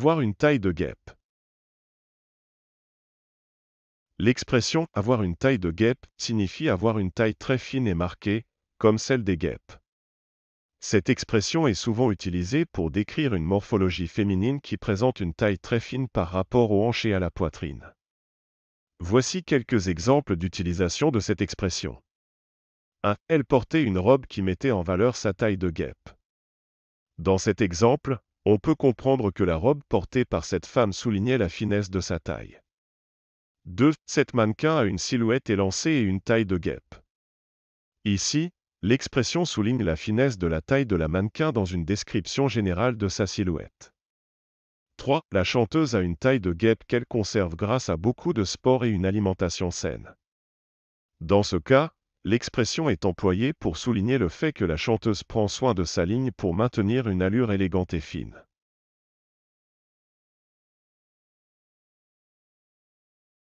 Avoir une taille de guêpe. L'expression avoir une taille de guêpe signifie avoir une taille très fine et marquée, comme celle des guêpes. Cette expression est souvent utilisée pour décrire une morphologie féminine qui présente une taille très fine par rapport aux hanches et à la poitrine. Voici quelques exemples d'utilisation de cette expression. 1. Elle portait une robe qui mettait en valeur sa taille de guêpe. Dans cet exemple, on peut comprendre que la robe portée par cette femme soulignait la finesse de sa taille. 2. Cette mannequin a une silhouette élancée et une taille de guêpe. Ici, l'expression souligne la finesse de la taille de la mannequin dans une description générale de sa silhouette. 3. La chanteuse a une taille de guêpe qu'elle conserve grâce à beaucoup de sport et une alimentation saine. Dans ce cas, L'expression est employée pour souligner le fait que la chanteuse prend soin de sa ligne pour maintenir une allure élégante et fine.